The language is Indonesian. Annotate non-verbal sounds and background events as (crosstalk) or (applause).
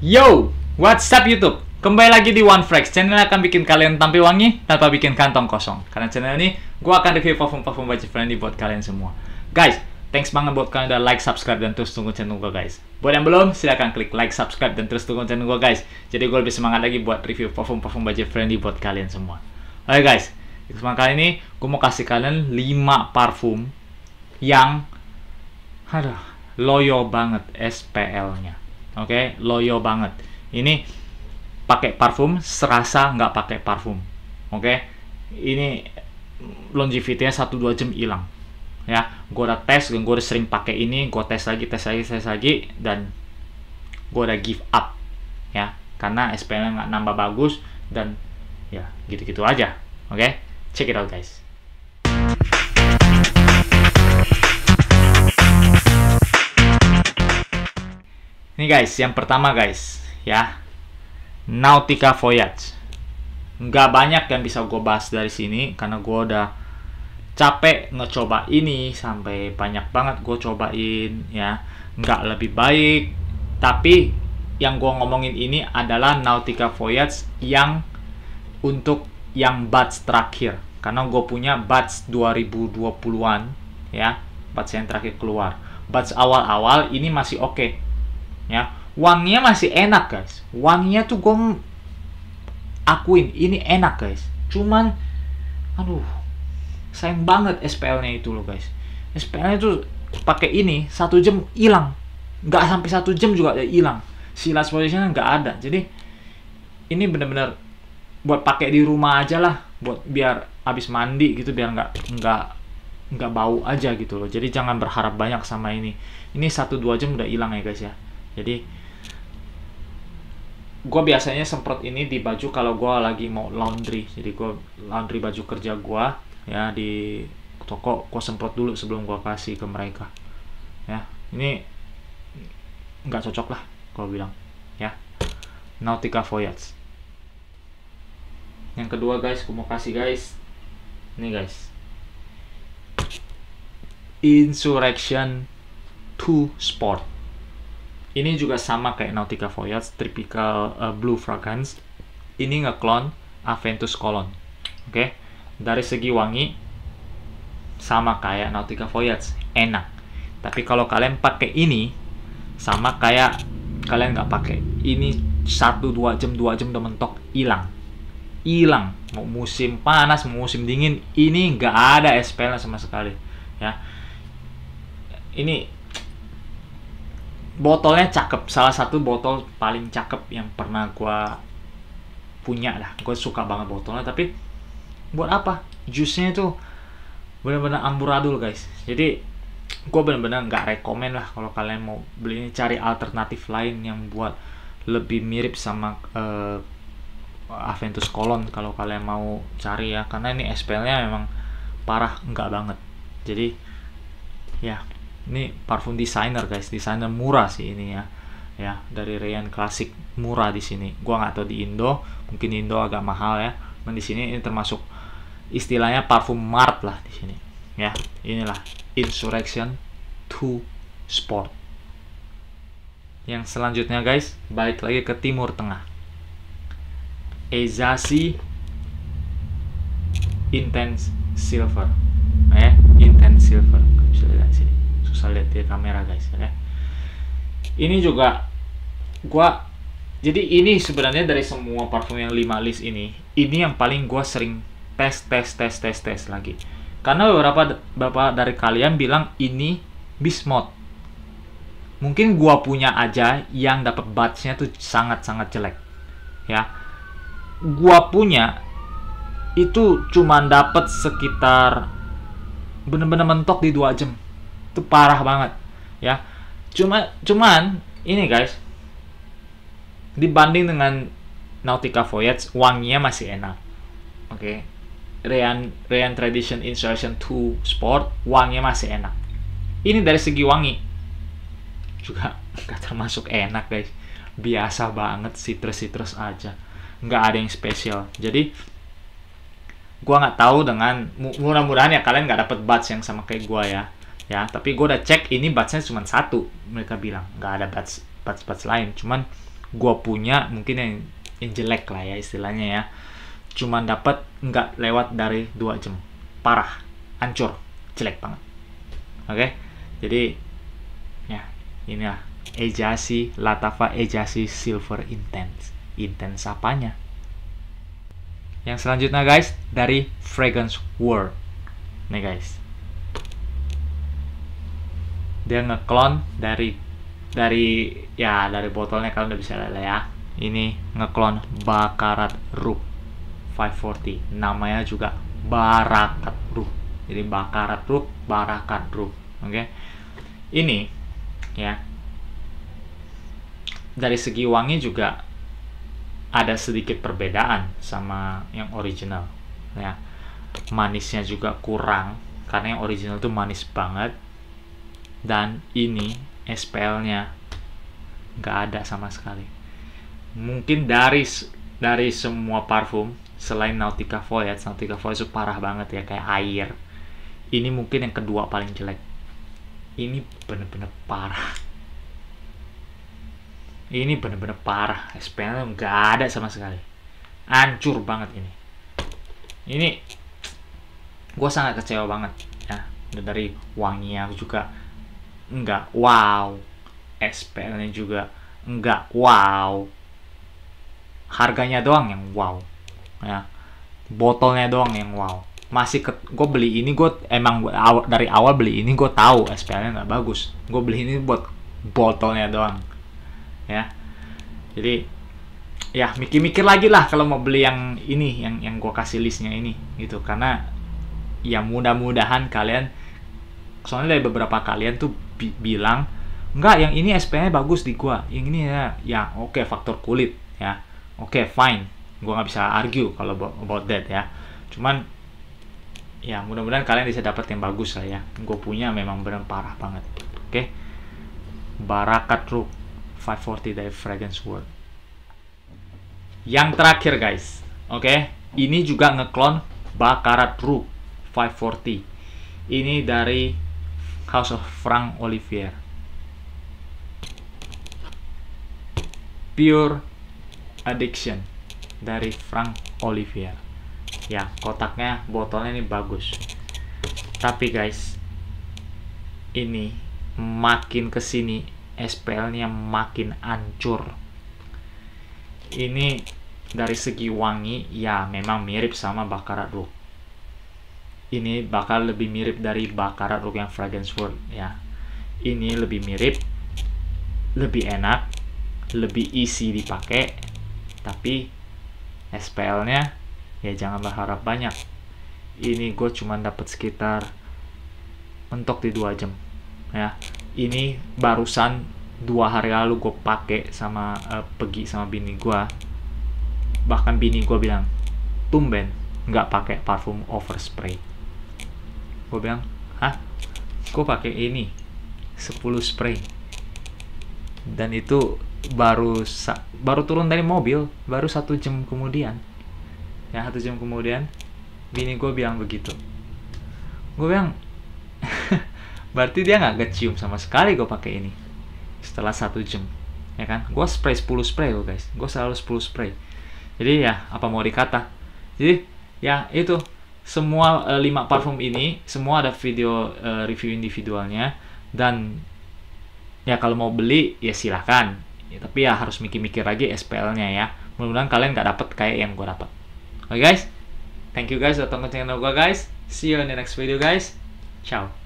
Yo, what's up YouTube? Kembali lagi di One channel yang akan bikin kalian tampil wangi tanpa bikin kantong kosong. Karena channel ini, gue akan review parfum-parfum budget friendly buat kalian semua. Guys, thanks banget buat kalian udah like, subscribe, dan terus tunggu channel gue guys. Buat yang belum, silahkan klik like, subscribe, dan terus tunggu channel gue guys. Jadi gue lebih semangat lagi buat review parfum-parfum budget friendly buat kalian semua. Oke guys, di kesempatan kali ini, gue mau kasih kalian 5 parfum yang aduh, loyo banget SPL-nya oke okay? loyo banget ini pakai parfum serasa nggak pakai parfum oke okay? ini longevity-nya satu dua jam hilang ya gue udah tes gue udah sering pakai ini gue tes lagi tes lagi tes lagi dan gue udah give up ya karena SPL nggak nambah bagus dan ya gitu-gitu aja oke okay? check it out guys Ini guys, yang pertama guys, ya. Nautica Voyage. Nggak banyak yang bisa gue bahas dari sini, karena gue udah capek ngecoba ini sampai banyak banget gue cobain ya nggak lebih baik tapi yang gue ngomongin ini adalah Nautica Voyage yang untuk yang batch terakhir karena gue punya batch 2020-an ya batch yang terakhir keluar batch awal-awal ini masih oke okay ya wanginya masih enak guys wanginya tuh gue akuin ini enak guys cuman aduh sayang banget SPL nya itu loh guys SPL nya tuh pakai ini satu jam hilang nggak sampai satu jam juga hilang Silas last position nggak ada jadi ini bener-bener buat pakai di rumah aja lah buat biar abis mandi gitu biar nggak nggak nggak bau aja gitu loh jadi jangan berharap banyak sama ini ini satu dua jam udah hilang ya guys ya jadi gue biasanya semprot ini di baju kalau gue lagi mau laundry jadi gue laundry baju kerja gue ya di toko gue semprot dulu sebelum gue kasih ke mereka ya ini nggak cocok lah kalau bilang ya Nautica Voyage yang kedua guys gue mau kasih guys ini guys Insurrection 2 Sport ini juga sama kayak Nautica Voyage, Tropical uh, eh, blue fragrance. Ini ngeklon Aventus Colon, Oke, okay? dari segi wangi sama kayak Nautica Voyage, enak. Tapi kalau kalian pakai ini sama kayak kalian nggak pakai ini satu dua jam dua jam udah mentok hilang hilang mau musim panas mau musim dingin ini nggak ada SPL sama sekali ya ini botolnya cakep salah satu botol paling cakep yang pernah gue punya lah gue suka banget botolnya tapi buat apa jusnya itu benar-benar amburadul guys jadi gue benar-benar nggak rekomen lah kalau kalian mau beli ini cari alternatif lain yang buat lebih mirip sama uh, Aventus Colon kalau kalian mau cari ya karena ini SPL-nya memang parah enggak banget jadi ya ini parfum designer guys designer murah sih ini ya ya dari Rayon klasik murah di sini gua nggak tahu di Indo mungkin Indo agak mahal ya dan di sini ini termasuk istilahnya parfum mart lah di sini ya inilah insurrection to sport yang selanjutnya guys balik lagi ke timur tengah Ezasi intense silver eh intense silver bisa lihat sini susah lihat di kamera guys ya ini juga gua jadi ini sebenarnya dari semua parfum yang 5 list ini ini yang paling gua sering tes tes tes tes tes lagi karena beberapa bapak dari kalian bilang ini bismot mungkin gua punya aja yang dapat batchnya tuh sangat-sangat jelek ya gua punya itu cuman dapat sekitar bener-bener mentok di dua jam itu parah banget ya cuma cuman ini guys dibanding dengan Nautica Voyage wanginya masih enak oke okay? Rean Rean Tradition Insertion 2 Sport wanginya masih enak ini dari segi wangi juga (laughs) gak termasuk enak guys biasa banget citrus-citrus aja nggak ada yang spesial jadi gua nggak tahu dengan mudah-mudahan ya kalian nggak dapet batch yang sama kayak gua ya ya tapi gue udah cek ini nya cuma satu mereka bilang nggak ada batch batch batch lain cuman gue punya mungkin yang, yang jelek lah ya istilahnya ya cuman dapat nggak lewat dari dua jam parah hancur jelek banget oke okay? jadi ya inilah Ejasi Latafa Ejasi Silver Intense intense apanya yang selanjutnya guys dari Fragrance World nih guys dia ngeklon dari dari ya dari botolnya kalian udah bisa lihat ya ini ngeklon bakarat ruh 540 namanya juga barakat ruh jadi bakarat ruh barakat ruh oke okay? ini ya dari segi wangi juga ada sedikit perbedaan sama yang original ya manisnya juga kurang karena yang original tuh manis banget dan ini SPL-nya nggak ada sama sekali. Mungkin dari dari semua parfum selain Nautica Voyage, Nautica Voyage itu parah banget ya kayak air. Ini mungkin yang kedua paling jelek. Ini bener-bener parah. Ini bener-bener parah. SPL nggak ada sama sekali. Hancur banget ini. Ini gue sangat kecewa banget ya. Dari wanginya juga enggak wow. SPL-nya juga enggak wow. Harganya doang yang wow. Ya. Botolnya doang yang wow. Masih ke, gue beli ini gue emang gua, dari awal beli ini gue tahu SPL-nya nggak bagus. Gue beli ini buat botolnya doang. Ya. Jadi ya mikir-mikir lagi lah kalau mau beli yang ini yang yang gue kasih listnya ini gitu karena ya mudah-mudahan kalian soalnya dari beberapa kalian tuh bi bilang enggak yang ini SPM bagus di gua yang ini ya ya oke okay, faktor kulit ya oke okay, fine gua nggak bisa argue kalau about that ya cuman ya mudah-mudahan kalian bisa dapat yang bagus lah ya gua punya memang benar parah banget oke okay? barakat rook 540 dari fragrance world yang terakhir guys oke okay? ini juga ngeklon bakarat rook 540 ini dari House of Frank Olivier. Pure Addiction dari Frank Olivier. Ya, kotaknya, botolnya ini bagus. Tapi guys, ini makin kesini SPL-nya makin hancur. Ini dari segi wangi, ya memang mirip sama Baccarat Rook ini bakal lebih mirip dari bakarat Rook yang Fragrance World ya ini lebih mirip lebih enak lebih easy dipakai tapi SPL nya ya jangan berharap banyak ini gue cuma dapat sekitar mentok di dua jam ya ini barusan dua hari lalu gue pakai sama uh, pergi sama bini gue bahkan bini gue bilang tumben nggak pakai parfum overspray gue bilang hah gue pakai ini 10 spray dan itu baru sa, baru turun dari mobil baru satu jam kemudian ya satu jam kemudian bini gue bilang begitu gue bilang (laughs) berarti dia nggak kecium sama sekali gue pakai ini setelah satu jam ya kan gue spray 10 spray lo guys gue selalu 10 spray jadi ya apa mau dikata jadi ya itu semua uh, lima parfum ini semua ada video uh, review individualnya dan ya kalau mau beli ya silahkan ya, tapi ya harus mikir-mikir lagi SPL-nya ya mudah-mudahan kalian gak dapet kayak yang gue dapet oke okay, guys thank you guys udah tonton channel gue guys see you in the next video guys ciao